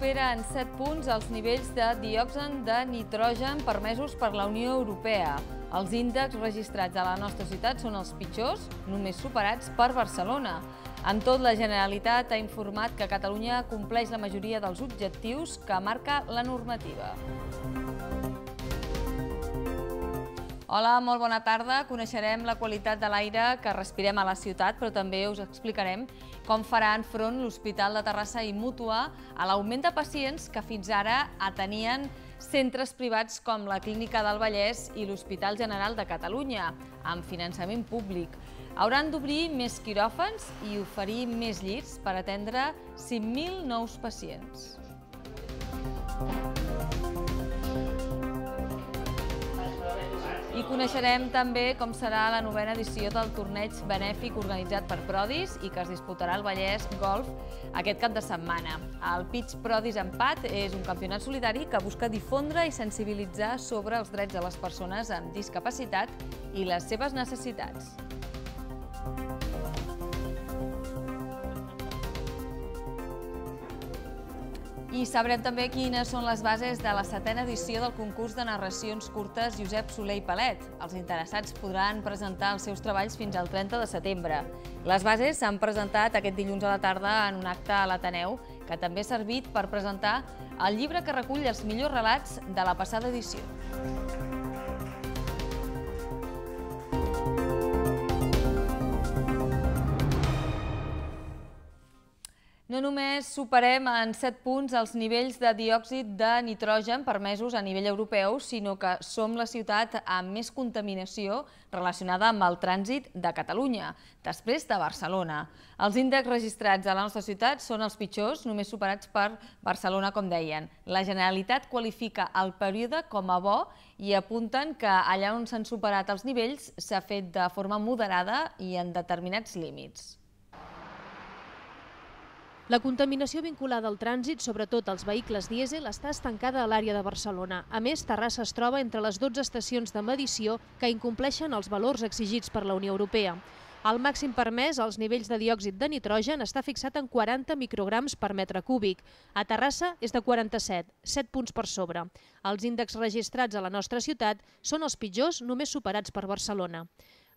supera en 7 punts els nivells de diòxen de nitrogen permesos per la Unió Europea. Els índexs registrats a la nostra ciutat són els pitjors, només superats per Barcelona. En tot, la Generalitat ha informat que Catalunya compleix la majoria dels objectius que marca la normativa. Hola, molt bona tarda. Coneixerem la qualitat de l'aire que respirem a la ciutat, però també us explicarem com faran front l'Hospital de Terrassa i Mútua a l'augment de pacients que fins ara atenien centres privats com la Clínica del Vallès i l'Hospital General de Catalunya, amb finançament públic. Hauran d'obrir més quiròfans i oferir més llits per atendre 5.000 nous pacients. Música i coneixerem també com serà la novena edició del torneig benèfic organitzat per Prodis i que es disputarà al Vallès Golf aquest cap de setmana. El Pitch Prodis Empat és un campionat solidari que busca difondre i sensibilitzar sobre els drets de les persones amb discapacitat i les seves necessitats. I sabrem també quines són les bases de la setena edició del concurs de narracions curtes Josep Soler i Palet. Els interessats podran presentar els seus treballs fins al 30 de setembre. Les bases s'han presentat aquest dilluns a la tarda en un acte a l'Ateneu, que també ha servit per presentar el llibre que recull els millors relats de la passada edició. No només superem en 7 punts els nivells de diòxid de nitrogen permesos a nivell europeu, sinó que som la ciutat amb més contaminació relacionada amb el trànsit de Catalunya, després de Barcelona. Els índexs registrats a la nostra ciutat són els pitjors, només superats per Barcelona, com deien. La Generalitat qualifica el període com a bo i apunten que allà on s'han superat els nivells s'ha fet de forma moderada i en determinats límits. La contaminació vinculada al trànsit, sobretot als vehicles dièsel, està estancada a l'àrea de Barcelona. A més, Terrassa es troba entre les 12 estacions de medició que incompleixen els valors exigits per la Unió Europea. El màxim permès als nivells de diòxid de nitrogen està fixat en 40 micrograms per metre cúbic. A Terrassa és de 47, 7 punts per sobre. Els índexs registrats a la nostra ciutat són els pitjors, només superats per Barcelona.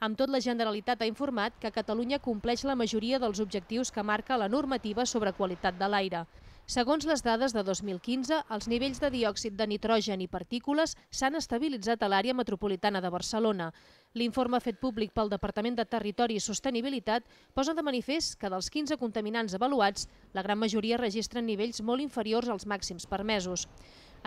Amb tot, la Generalitat ha informat que Catalunya compleix la majoria dels objectius que marca la normativa sobre qualitat de l'aire. Segons les dades de 2015, els nivells de diòxid de nitrogen i partícules s'han estabilitzat a l'àrea metropolitana de Barcelona. L'informe fet públic pel Departament de Territori i Sostenibilitat posa de manifest que dels 15 contaminants avaluats, la gran majoria registren nivells molt inferiors als màxims permesos.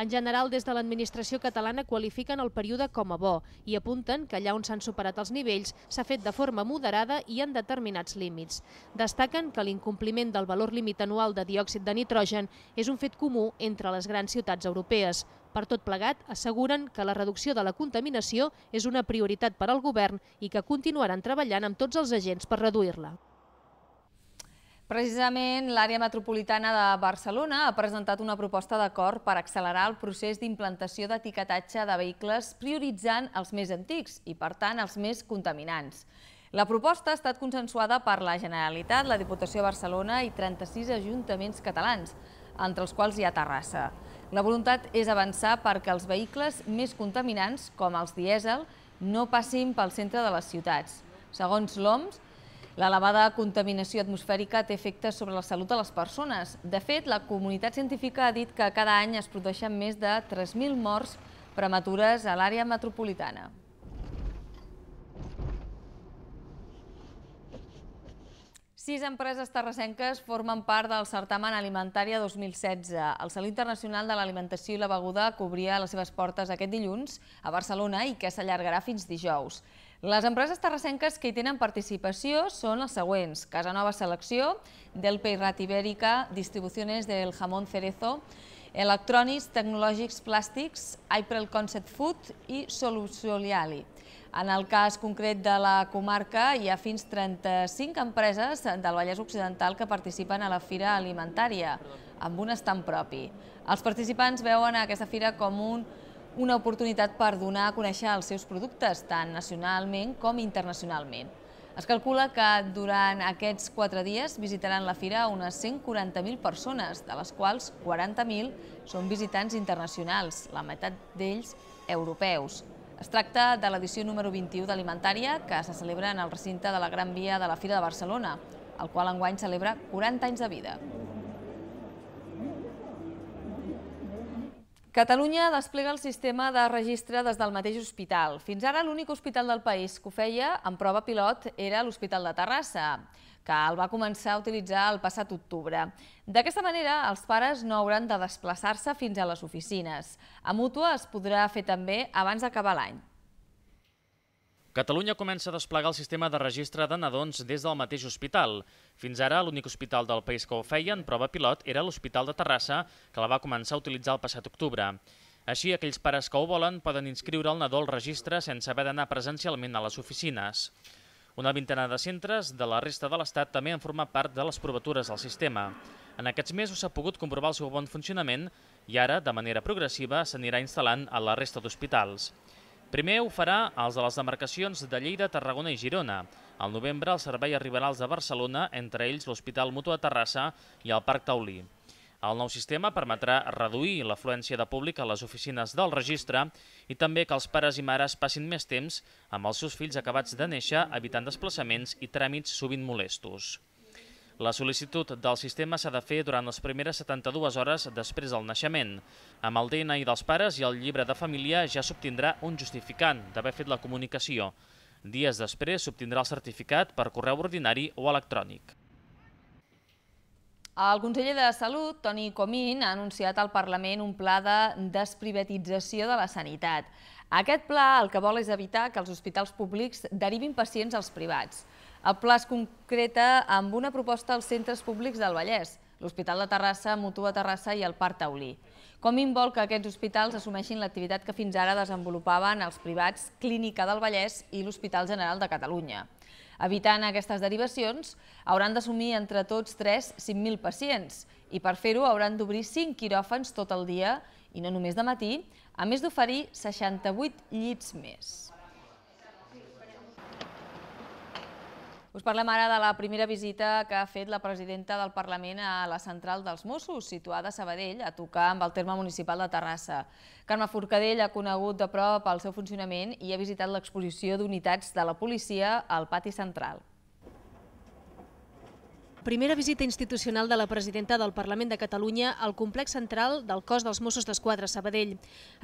En general, des de l'administració catalana qualifiquen el període com a bo i apunten que allà on s'han superat els nivells s'ha fet de forma moderada i en determinats límits. Destaquen que l'incompliment del valor límit anual de diòxid de nitrogen és un fet comú entre les grans ciutats europees. Per tot plegat, asseguren que la reducció de la contaminació és una prioritat per al govern i que continuaran treballant amb tots els agents per reduir-la. Precisament, l'àrea metropolitana de Barcelona ha presentat una proposta d'acord per accelerar el procés d'implantació d'etiquetatge de vehicles prioritzant els més antics i, per tant, els més contaminants. La proposta ha estat consensuada per la Generalitat, la Diputació de Barcelona i 36 ajuntaments catalans, entre els quals hi ha Terrassa. La voluntat és avançar perquè els vehicles més contaminants, com els dièsel, no passin pel centre de les ciutats. Segons l'OMS, L'elevada contaminació atmosfèrica té efectes sobre la salut de les persones. De fet, la comunitat científica ha dit que cada any es produeixen més de 3.000 morts prematures a l'àrea metropolitana. Sis empreses terrasenques formen part del certamen Alimentària 2016. El Saló Internacional de l'Alimentació i la Beguda cobria les seves portes aquest dilluns a Barcelona i que s'allargarà fins dijous. Les empreses terrassenques que hi tenen participació són les següents. Casanova Selecció, Del Peirat Ibèrica, Distribuciones del Jamón Cerezo, Electronics, Tecnològics Plàstics, April Concept Food i Solucioliali. En el cas concret de la comarca, hi ha fins 35 empreses del Vallès Occidental que participen a la Fira Alimentària, amb un estant propi. Els participants veuen aquesta fira com un una oportunitat per donar a conèixer els seus productes, tant nacionalment com internacionalment. Es calcula que durant aquests quatre dies visitaran la fira unes 140.000 persones, de les quals 40.000 són visitants internacionals, la meitat d'ells europeus. Es tracta de l'edició número 21 d'Alimentària, que se celebra en el recinte de la Gran Via de la Fira de Barcelona, el qual enguany celebra 40 anys de vida. Catalunya desplega el sistema de registre des del mateix hospital. Fins ara l'únic hospital del país que ho feia en prova pilot era l'Hospital de Terrassa, que el va començar a utilitzar el passat octubre. D'aquesta manera, els pares no hauran de desplaçar-se fins a les oficines. A Mútua es podrà fer també abans d'acabar l'any. Catalunya comença a desplegar el sistema de registre de nadons des del mateix hospital. Fins ara, l'únic hospital del país que ho feia en prova pilot era l'Hospital de Terrassa, que la va començar a utilitzar el passat octubre. Així, aquells pares que ho volen poden inscriure el nadó al registre sense haver d'anar presencialment a les oficines. Una vintena de centres de la resta de l'Estat també han format part de les provatures del sistema. En aquests mesos s'ha pogut comprovar el seu bon funcionament i ara, de manera progressiva, s'anirà instal·lant a la resta d'hospitals. Primer ho farà els de les demarcacions de Lleida, Tarragona i Girona. Al novembre el servei arribarà als de Barcelona, entre ells l'Hospital Mutu de Terrassa i el Parc Taulí. El nou sistema permetrà reduir l'afluència de públic a les oficines del registre i també que els pares i mares passin més temps amb els seus fills acabats de néixer, evitant desplaçaments i tràmits sovint molestos. La sol·licitud del sistema s'ha de fer durant les primeres 72 hores després del naixement. Amb el DNI dels pares i el llibre de família ja s'obtindrà un justificant d'haver fet la comunicació. Dies després s'obtindrà el certificat per correu ordinari o electrònic. El conseller de Salut, Toni Comín, ha anunciat al Parlament un pla de desprivatització de la sanitat. Aquest pla el que vol és evitar que els hospitals públics derivin pacients als privats. El pla es concreta amb una proposta als centres públics del Vallès, l'Hospital de Terrassa, Mutua Terrassa i el Parc Taulí. Com invol que aquests hospitals assumeixin l'activitat que fins ara desenvolupaven els privats Clínica del Vallès i l'Hospital General de Catalunya. Evitant aquestes derivacions, hauran d'assumir entre tots tres 5.000 pacients i per fer-ho hauran d'obrir 5 quiròfans tot el dia i no només de matí, a més d'oferir 68 llits més. Us parlem ara de la primera visita que ha fet la presidenta del Parlament a la central dels Mossos, situada a Sabadell, a tocar amb el terme municipal de Terrassa. Carme Forcadell ha conegut de prop el seu funcionament i ha visitat l'exposició d'unitats de la policia al pati central primera visita institucional de la presidenta del Parlament de Catalunya al complex central del cos dels Mossos d'Esquadra Sabadell.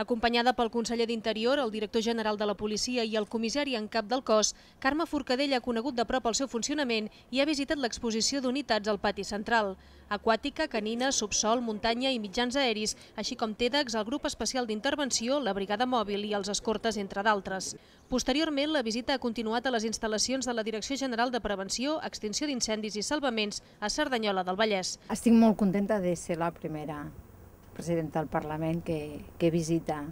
Acompanyada pel conseller d'Interior, el director general de la policia i el comissari en cap del cos, Carme Forcadell ha conegut de prop el seu funcionament i ha visitat l'exposició d'unitats al pati central aquàtica, canina, subsol, muntanya i mitjans aeris, així com TEDx, el grup especial d'intervenció, la brigada mòbil i els escortes, entre d'altres. Posteriorment, la visita ha continuat a les instal·lacions de la Direcció General de Prevenció, Extinció d'Incendis i Salvaments a Cerdanyola del Vallès. Estic molt contenta de ser la primera presidenta del Parlament que, que visita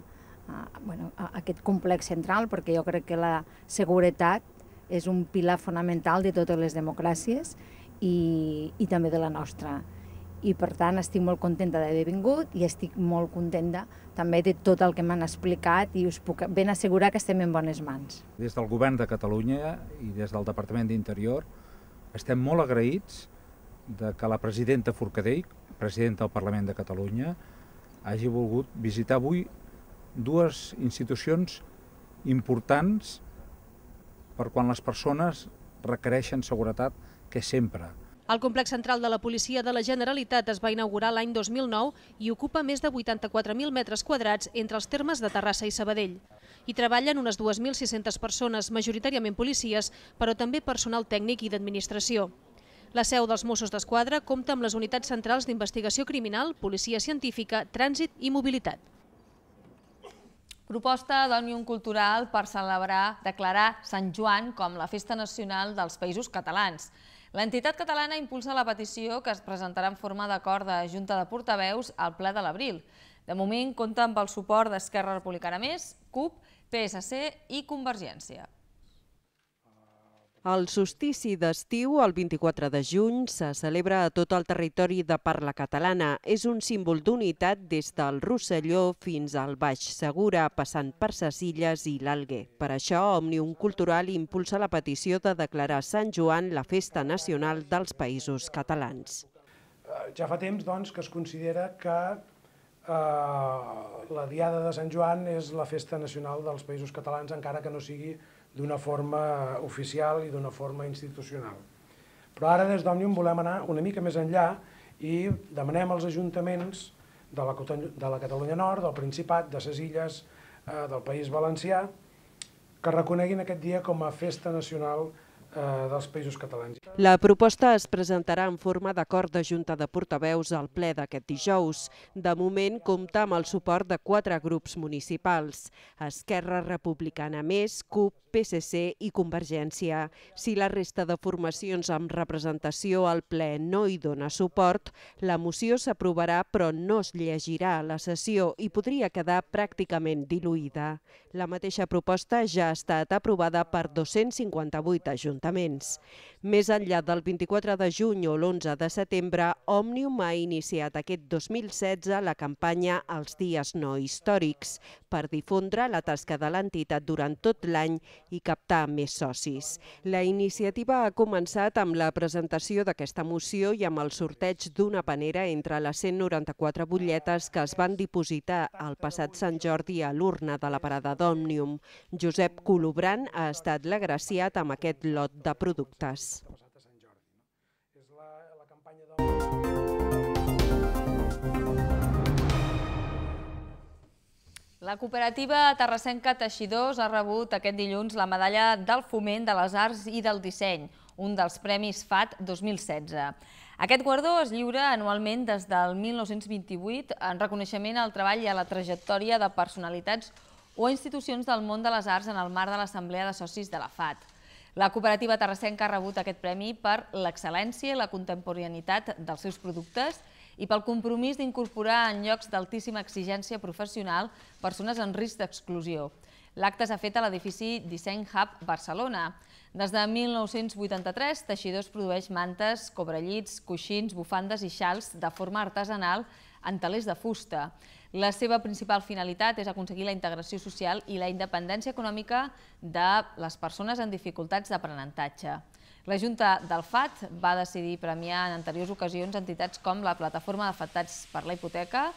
ah, bueno, aquest complex central, perquè jo crec que la seguretat és un pilar fonamental de totes les democràcies i, i també de la nostra. I per tant estic molt contenta d'haver vingut i estic molt contenta també de tot el que m'han explicat i us puc ben assegurar que estem en bones mans. Des del Govern de Catalunya i des del Departament d'Interior estem molt agraïts de que la presidenta Forcadell, presidenta del Parlament de Catalunya, hagi volgut visitar avui dues institucions importants per quan les persones requereixen seguretat que sempre. El complex central de la policia de la Generalitat es va inaugurar l'any 2009 i ocupa més de 84.000 metres quadrats entre els termes de Terrassa i Sabadell. Hi treballen unes 2.600 persones, majoritàriament policies, però també personal tècnic i d'administració. La seu dels Mossos d'Esquadra compta amb les unitats centrals d'investigació criminal, policia científica, trànsit i mobilitat. Proposta d'Òmnium Cultural per celebrar, declarar Sant Joan com la Festa Nacional dels Països Catalans. L'entitat catalana impulsa la petició que es presentarà en forma d'acord de Junta de Portaveus al ple de l'abril. De moment compta amb el suport d'Esquerra Republicana Més, CUP, PSC i Convergència. El solstici d'estiu, el 24 de juny, se celebra a tot el territori de parla catalana. És un símbol d'unitat des del Rosselló fins al Baix Segura, passant per ses illes i l'Alguer. Per això, Òmnium Cultural impulsa la petició de declarar Sant Joan la festa nacional dels països catalans. Eh, ja fa temps doncs, que es considera que eh, la Diada de Sant Joan és la festa nacional dels països catalans, encara que no sigui d'una forma oficial i d'una forma institucional. Però ara des d'Òmnium volem anar una mica més enllà i demanem als ajuntaments de la, de la Catalunya Nord, del Principat, de les illes, eh, del País Valencià, que reconeguin aquest dia com a Festa Nacional Eh, dels països catalans. La proposta es presentarà en forma d'acord de Junta de Portaveus al ple d'aquest dijous. De moment compta amb el suport de quatre grups municipals, Esquerra Republicana Més, CUP, PSC i Convergència. Si la resta de formacions amb representació al ple no hi dona suport, la moció s'aprovarà però no es llegirà a la sessió i podria quedar pràcticament diluïda. La mateixa proposta ja ha estat aprovada per 258 ajuntaments ajuntaments. Més enllà del 24 de juny o l'11 de setembre, Òmnium ha iniciat aquest 2016 la campanya Els dies no històrics per difondre la tasca de l'entitat durant tot l'any i captar més socis. La iniciativa ha començat amb la presentació d'aquesta moció i amb el sorteig d'una panera entre les 194 butlletes que es van dipositar el passat Sant Jordi a l'urna de la parada d'Òmnium. Josep Colobran ha estat l'agraciat amb aquest lot lot de productes. La cooperativa Terrassenca Teixidors ha rebut aquest dilluns la medalla del foment de les arts i del disseny, un dels Premis FAT 2016. Aquest guardó es lliura anualment des del 1928 en reconeixement al treball i a la trajectòria de personalitats o institucions del món de les arts en el marc de l'Assemblea de Socis de la FAT. La cooperativa Terrassenca ha rebut aquest premi per l'excel·lència i la contemporaneïtat dels seus productes i pel compromís d'incorporar en llocs d'altíssima exigència professional persones en risc d'exclusió. L'acte s'ha fet a l'edifici Disseny Hub Barcelona. Des de 1983, Teixidors produeix mantes, cobrellits, coixins, bufandes i xals de forma artesanal en talers de fusta. La seva principal finalitat és aconseguir la integració social i la independència econòmica de les persones en dificultats d'aprenentatge. La Junta del FAT va decidir premiar en anteriors ocasions entitats com la Plataforma d'Afectats per la Hipoteca,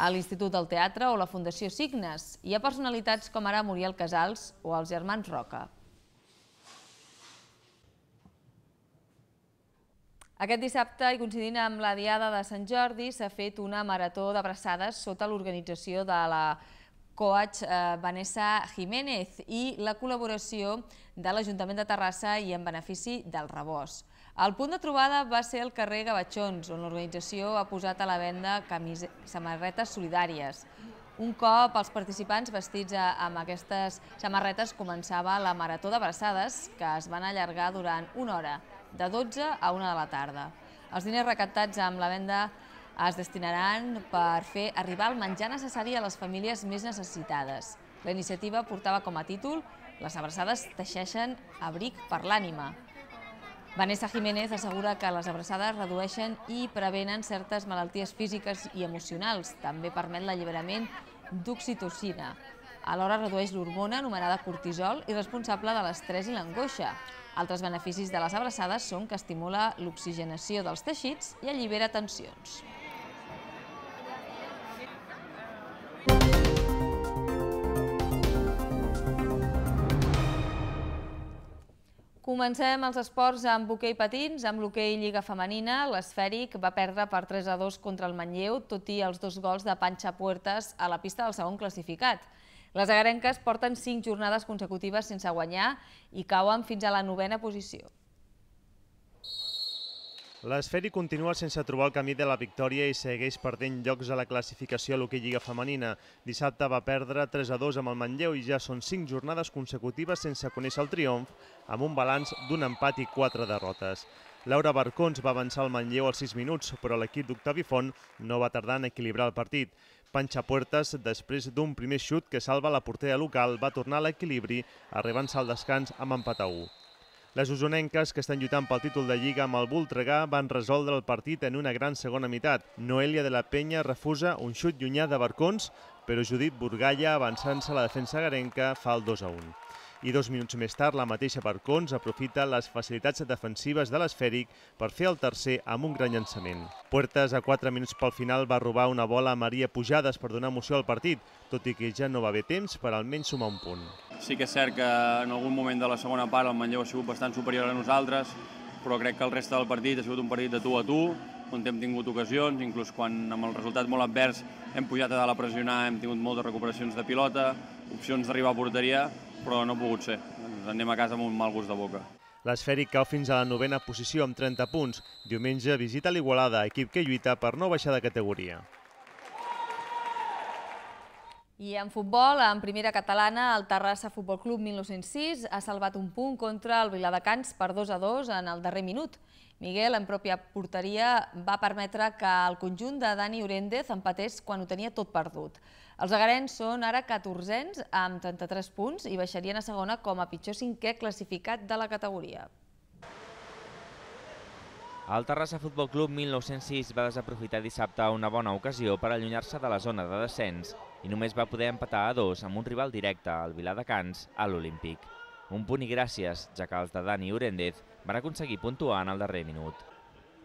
a l'Institut del Teatre o la Fundació Signes, i a personalitats com ara Muriel Casals o els germans Roca. Aquest dissabte, i coincidint amb la Diada de Sant Jordi, s'ha fet una marató d'abraçades sota l'organització de la coach eh, Vanessa Jiménez i la col·laboració de l'Ajuntament de Terrassa i en benefici del rebost. El punt de trobada va ser el carrer Gavatxons, on l'organització ha posat a la venda samarretes solidàries. Un cop els participants vestits eh, amb aquestes samarretes començava la marató d'abraçades, que es van allargar durant una hora de 12 a 1 de la tarda. Els diners recaptats amb la venda es destinaran per fer arribar el menjar necessari a les famílies més necessitades. La iniciativa portava com a títol «Les abraçades teixeixen abric per l'ànima». Vanessa Jiménez assegura que les abraçades redueixen i prevenen certes malalties físiques i emocionals. També permet l'alliberament d'oxitocina. Alhora redueix l'hormona anomenada cortisol i responsable de l'estrès i l'angoixa. Altres beneficis de les abraçades són que estimula l'oxigenació dels teixits i allibera tensions. Comencem els esports amb hoquei patins, amb l'hoquei Lliga Femenina. L'esfèric va perdre per 3 a 2 contra el Manlleu, tot i els dos gols de Panxa puertes a la pista del segon classificat. Les agarenques porten cinc jornades consecutives sense guanyar i cauen fins a la novena posició. L'esferi continua sense trobar el camí de la victòria i segueix perdent llocs a la classificació a l'hoquei Lliga Femenina. Dissabte va perdre 3 a 2 amb el Manlleu i ja són 5 jornades consecutives sense conèixer el triomf, amb un balanç d'un empat i 4 derrotes. Laura Barcons va avançar el Manlleu als 6 minuts, però l'equip d'Octavi Font no va tardar en equilibrar el partit panxa puertes després d'un primer xut que salva la portera local, va tornar a l'equilibri, arribant-se al descans amb empat a 1. Les usonenques, que estan lluitant pel títol de Lliga amb el Voltregà, van resoldre el partit en una gran segona meitat. Noelia de la Penya refusa un xut llunyà de Barcons, però Judit Burgalla, avançant-se a la defensa garenca, fa el 2 a 1 i dos minuts més tard la mateixa per Cons aprofita les facilitats defensives de l'esfèric per fer el tercer amb un gran llançament. Puertes a 4 minuts pel final va robar una bola a Maria Pujades per donar emoció al partit, tot i que ja no va haver temps per almenys sumar un punt. Sí que és cert que en algun moment de la segona part el Manlleu ha sigut bastant superior a nosaltres, però crec que el reste del partit ha sigut un partit de tu a tu, on hem tingut ocasions, inclús quan amb el resultat molt advers hem pujat a dalt a pressionar, hem tingut moltes recuperacions de pilota, opcions d'arribar a porteria, però no ha pogut ser. Ens anem a casa amb un mal gust de boca. L'esfèric cau fins a la novena posició amb 30 punts. Diumenge visita l'Igualada, equip que lluita per no baixar de categoria. I en futbol, en primera catalana, el Terrassa Futbol Club 1906 ha salvat un punt contra el Viladecans per 2 a 2 en el darrer minut. Miguel, en pròpia porteria, va permetre que el conjunt de Dani Oréndez empatés quan ho tenia tot perdut. Els agarens són ara 14ens amb 33 punts i baixarien a segona com a pitjor cinquè classificat de la categoria. El Terrassa Futbol Club 1906 va desaprofitar dissabte una bona ocasió per allunyar-se de la zona de descens i només va poder empatar a dos amb un rival directe, el de Cans, a l'Olímpic. Un punt i gràcies, ja que els de Dani Urendez van aconseguir puntuar en el darrer minut.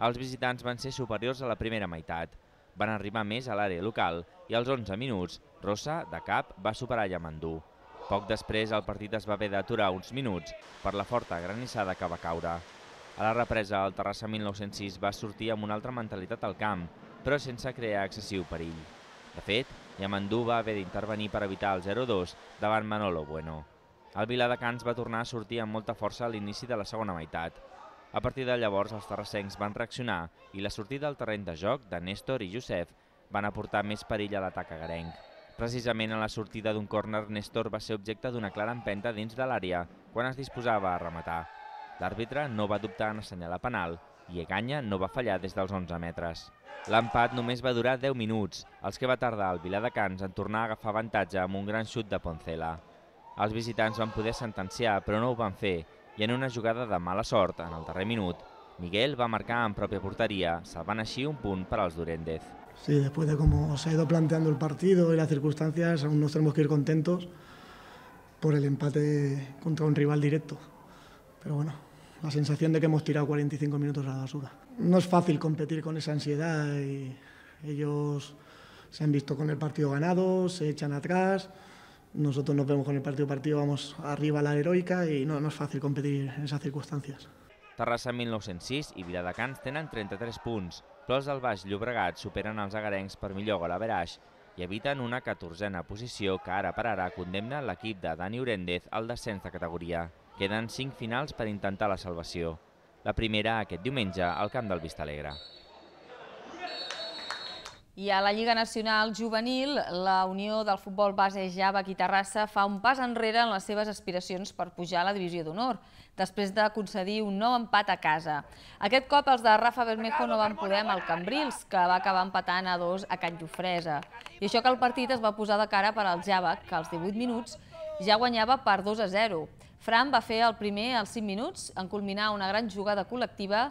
Els visitants van ser superiors a la primera meitat, van arribar més a l'àrea local i als 11 minuts Rossa, de cap, va superar Llamandú. Poc després el partit es va haver d'aturar uns minuts per la forta granissada que va caure. A la represa, el Terrassa 1906 va sortir amb una altra mentalitat al camp, però sense crear excessiu perill. De fet, Yamandú va haver d'intervenir per evitar el 0-2 davant Manolo Bueno. El Viladecans va tornar a sortir amb molta força a l'inici de la segona meitat. A partir de llavors, els terrassencs van reaccionar i la sortida al terreny de joc de Néstor i Josep van aportar més perill a l'atac agarenc. Precisament a la sortida d'un córner, Néstor va ser objecte d'una clara empenta dins de l'àrea, quan es disposava a rematar. L'àrbitre no va dubtar en assenyalar penal i Eganya no va fallar des dels 11 metres. L'empat només va durar 10 minuts, els que va tardar el Viladecans en tornar a agafar avantatge amb un gran xut de Poncela. Els visitants van poder sentenciar, però no ho van fer, i en una jugada de mala sort, en el darrer minut, Miguel va marcar en pròpia porteria, salvant així un punt per als Durendez. Sí, después de cómo se ha ido planteando el partido y las circunstancias, aún nos tenemos que ir contentos por el empate contra un rival directo. Pero bueno, la sensación de que hemos tirado 45 minutos a la basura. No es fácil competir con esa ansiedad y ellos se han visto con el partido ganado, se echan atrás. Nosotros nos vemos con el partido partido, vamos arriba a la heroica y no, no es fácil competir en esas circunstancias. Terrassa 1906 i Viladecans tenen 33 punts. els del Baix Llobregat superen els agarencs per millor gol a Beraix i eviten una 14a posició que ara per ara condemna l'equip de Dani Urendez al descens de categoria. Queden 5 finals per intentar la salvació. La primera aquest diumenge al camp del Vistalegre. I a la Lliga Nacional Juvenil, la Unió del Futbol Base Java Terrassa fa un pas enrere en les seves aspiracions per pujar a la divisió d'honor, després de concedir un nou empat a casa. Aquest cop els de Rafa Bermejo no van poder amb el Cambrils, que va acabar empatant a dos a Can Llofresa. I això que el partit es va posar de cara per al Java, que als 18 minuts ja guanyava per 2 a 0. Fran va fer el primer als 5 minuts, en culminar una gran jugada col·lectiva,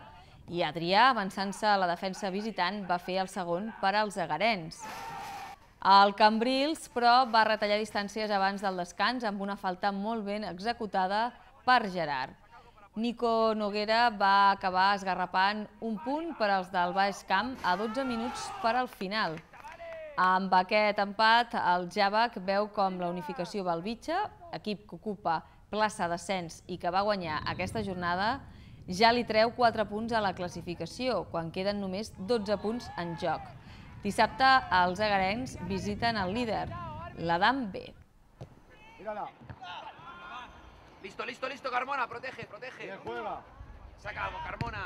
i Adrià, avançant-se a la defensa visitant, va fer el segon per als agarens. El Cambrils, però, va retallar distàncies abans del descans amb una falta molt ben executada per Gerard. Nico Noguera va acabar esgarrapant un punt per als del Baix Camp a 12 minuts per al final. Amb aquest empat, el Javac veu com la unificació Balbitxa, equip que ocupa plaça d'ascens i que va guanyar aquesta jornada, ja li treu 4 punts a la classificació, quan queden només 12 punts en joc. Dissabte, els agarencs visiten el líder, l'Adam B. Mira-la. Listo, listo, listo, Carmona, protege, protege. Bien, juega. Saca, Carmona.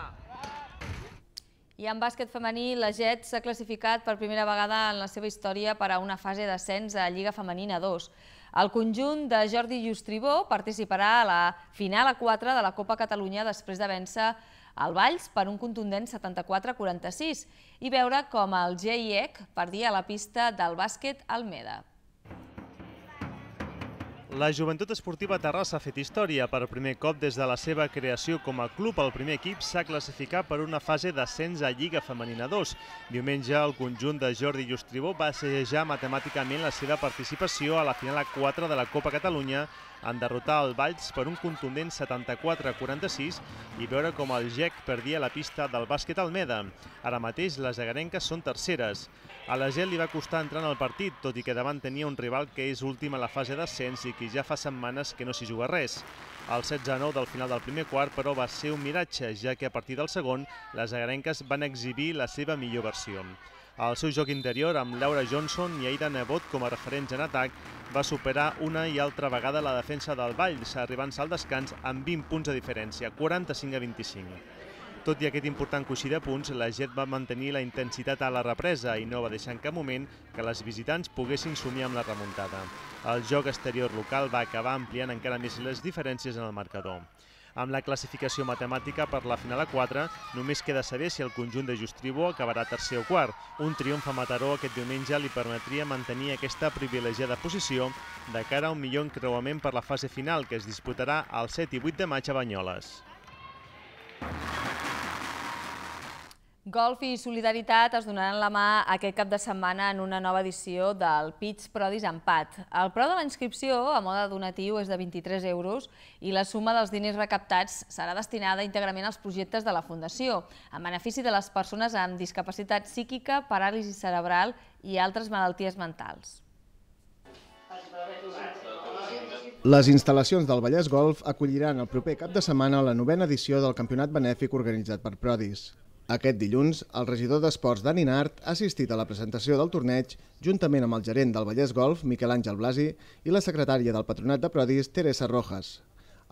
I en bàsquet femení, la JET s'ha classificat per primera vegada en la seva història per a una fase d'ascens a Lliga Femenina 2. El conjunt de Jordi Llustribó participarà a la final a 4 de la Copa Catalunya després de vèncer el Valls per un contundent 74-46 i veure com el GIEC perdia la pista del bàsquet Almeda. La Joventut Esportiva Terrassa ha fet història. Per primer cop des de la seva creació com a club, el primer equip s'ha classificat per una fase d'ascens a Lliga Femenina 2. Diumenge, el conjunt de Jordi Llustribó va assajar matemàticament la seva participació a la final a 4 de la Copa Catalunya en derrotar el Valls per un contundent 74-46 i veure com el GEC perdia la pista del bàsquet Almeda. Ara mateix les agarenques són terceres. A la GEL li va costar entrar en el partit, tot i que davant tenia un rival que és últim a la fase d'ascens i i ja fa setmanes que no s'hi juga res. El 16-9 del final del primer quart, però, va ser un miratge, ja que a partir del segon les agarenques van exhibir la seva millor versió. El seu joc interior, amb Laura Johnson i Aida Nebot com a referents en atac, va superar una i altra vegada la defensa del Valls, arribant-se al descans amb 20 punts de diferència, 45 a 25. Tot i aquest important coixí de punts, la Jet va mantenir la intensitat a la represa i no va deixar en cap moment que les visitants poguessin somiar amb la remuntada. El joc exterior local va acabar ampliant encara més les diferències en el marcador. Amb la classificació matemàtica per la final a 4, només queda saber si el conjunt de Justribo acabarà tercer o quart. Un triomf a Mataró aquest diumenge li permetria mantenir aquesta privilegiada posició de cara a un millor encreuament per la fase final, que es disputarà el 7 i 8 de maig a Banyoles. Golf i solidaritat es donaran la mà aquest cap de setmana en una nova edició del Pits Prodis Empat. El preu de la inscripció, a moda donatiu, és de 23 euros i la suma dels diners recaptats serà destinada íntegrament als projectes de la Fundació, en benefici de les persones amb discapacitat psíquica, paràlisi cerebral i altres malalties mentals. Les instal·lacions del Vallès Golf acolliran el proper cap de setmana la novena edició del Campionat Benèfic organitzat per Prodis. Aquest dilluns, el regidor d'Esports Dani Nart ha assistit a la presentació del torneig juntament amb el gerent del Vallès Golf, Miquel Àngel Blasi, i la secretària del Patronat de Prodis, Teresa Rojas.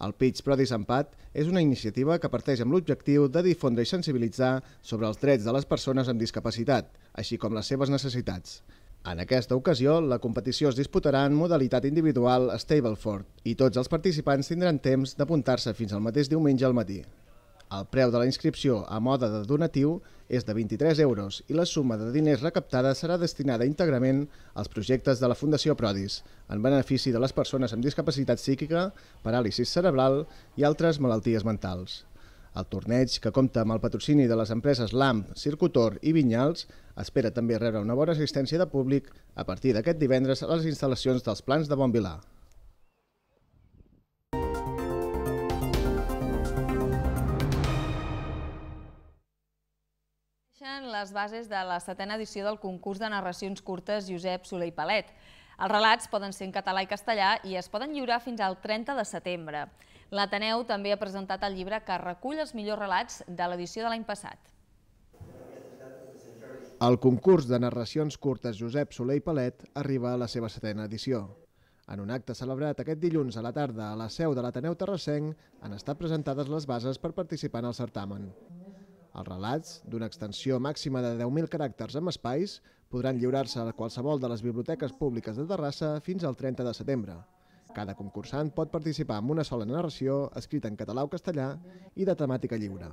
El Pitch Prodis Empat és una iniciativa que parteix amb l'objectiu de difondre i sensibilitzar sobre els drets de les persones amb discapacitat, així com les seves necessitats. En aquesta ocasió, la competició es disputarà en modalitat individual a Stableford i tots els participants tindran temps d'apuntar-se fins al mateix diumenge al matí. El preu de la inscripció a moda de donatiu és de 23 euros i la suma de diners recaptada serà destinada íntegrament als projectes de la Fundació Prodis, en benefici de les persones amb discapacitat psíquica, paràlisi cerebral i altres malalties mentals. El torneig, que compta amb el patrocini de les empreses LAMP, Circutor i Vinyals, espera també rebre una bona assistència de públic a partir d'aquest divendres a les instal·lacions dels plans de Bonvilar. les bases de la setena edició del concurs de narracions curtes Josep Soler i Palet. Els relats poden ser en català i castellà i es poden lliurar fins al 30 de setembre. L'Ateneu també ha presentat el llibre que recull els millors relats de l'edició de l'any passat. El concurs de narracions curtes Josep Soler i Palet arriba a la seva setena edició. En un acte celebrat aquest dilluns a la tarda a la seu de l'Ateneu Terrassenc han estat presentades les bases per participar en el certamen. Els relats, d'una extensió màxima de 10.000 caràcters amb espais, podran lliurar-se a qualsevol de les biblioteques públiques de Terrassa fins al 30 de setembre. Cada concursant pot participar amb una sola narració, escrita en català o castellà, i de temàtica lliure.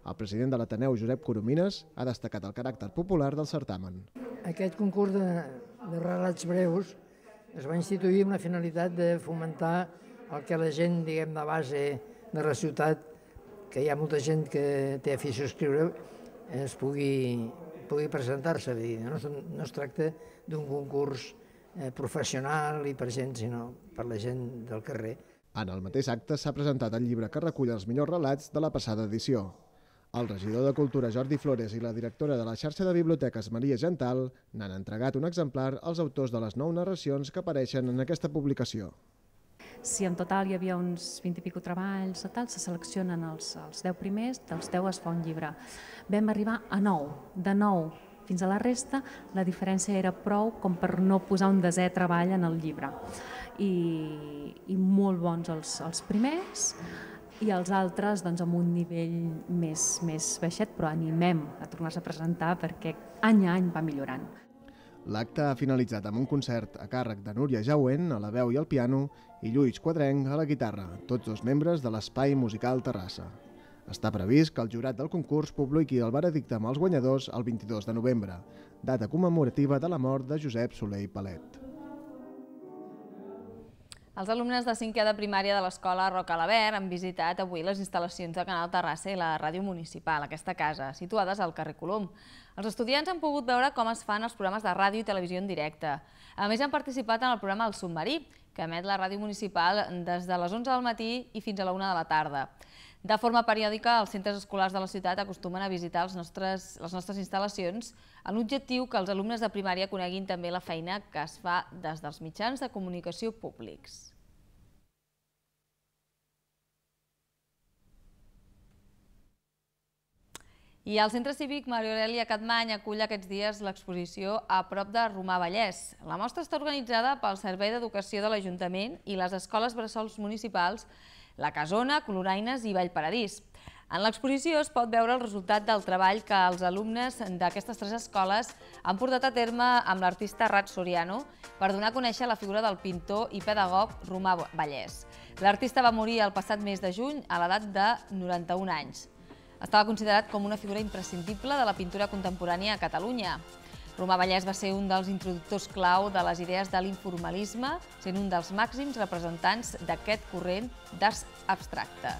El president de l'Ateneu, Josep Coromines, ha destacat el caràcter popular del certamen. Aquest concurs de, de relats breus es va instituir amb la finalitat de fomentar el que la gent, diguem, de base de la ciutat que hi ha molta gent que té afició a escriure es pugui, pugui presentar-se. No, no es tracta d'un concurs eh, professional i per gent, sinó per la gent del carrer. En el mateix acte s'ha presentat el llibre que recull els millors relats de la passada edició. El regidor de Cultura Jordi Flores i la directora de la xarxa de biblioteques Maria Gental n'han entregat un exemplar als autors de les nou narracions que apareixen en aquesta publicació. Si en total hi havia uns 20 i pico treballs, tal, se seleccionen els, els 10 primers, dels 10 es fa un llibre. Vam arribar a 9, de 9 fins a la resta, la diferència era prou com per no posar un desè treball en el llibre. I, i molt bons els, els primers, i els altres doncs, amb un nivell més, més baixet, però animem a tornar-se a presentar perquè any a any va millorant. L'acte ha finalitzat amb un concert a càrrec de Núria Jauent a la veu i al piano i Lluís Quadrenc a la guitarra, tots dos membres de l'Espai Musical Terrassa. Està previst que el jurat del concurs publiqui el veredicte amb els guanyadors el 22 de novembre, data commemorativa de la mort de Josep Soler i Palet. Els alumnes de 5è de primària de l'escola Rocalabert han visitat avui les instal·lacions de Canal Terrassa i la ràdio municipal, aquesta casa, situades al carrer Colom. Els estudiants han pogut veure com es fan els programes de ràdio i televisió en directe. A més, han participat en el programa El Submarí, que emet la ràdio municipal des de les 11 del matí i fins a la 1 de la tarda. De forma periòdica, els centres escolars de la ciutat acostumen a visitar els nostres, les nostres instal·lacions amb l'objectiu que els alumnes de primària coneguin també la feina que es fa des dels mitjans de comunicació públics. I el Centre Cívic Mario Aurelia Catmany acull aquests dies l'exposició a prop de Romà Vallès. La mostra està organitzada pel Servei d'Educació de l'Ajuntament i les escoles bressols municipals i la Casona, Coloraines i Vallparadís. En l'exposició es pot veure el resultat del treball que els alumnes d'aquestes tres escoles han portat a terme amb l'artista Rat Soriano per donar a conèixer la figura del pintor i pedagog Romà Vallès. L'artista va morir el passat mes de juny a l'edat de 91 anys. Estava considerat com una figura imprescindible de la pintura contemporània a Catalunya. Romà Vallès va ser un dels introductors clau de les idees de l'informalisme, sent un dels màxims representants d'aquest corrent d'art abstracte.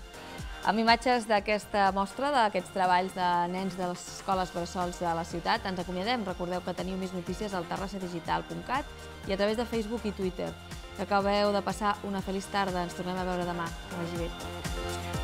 Amb imatges d'aquesta mostra, d'aquests treballs de nens de les escoles bressols de la ciutat, ens acomiadem. Recordeu que teniu més notícies al terrassadigital.cat i a través de Facebook i Twitter. Que acabeu de passar una feliç tarda. Ens tornem a veure demà. Que vagi bé.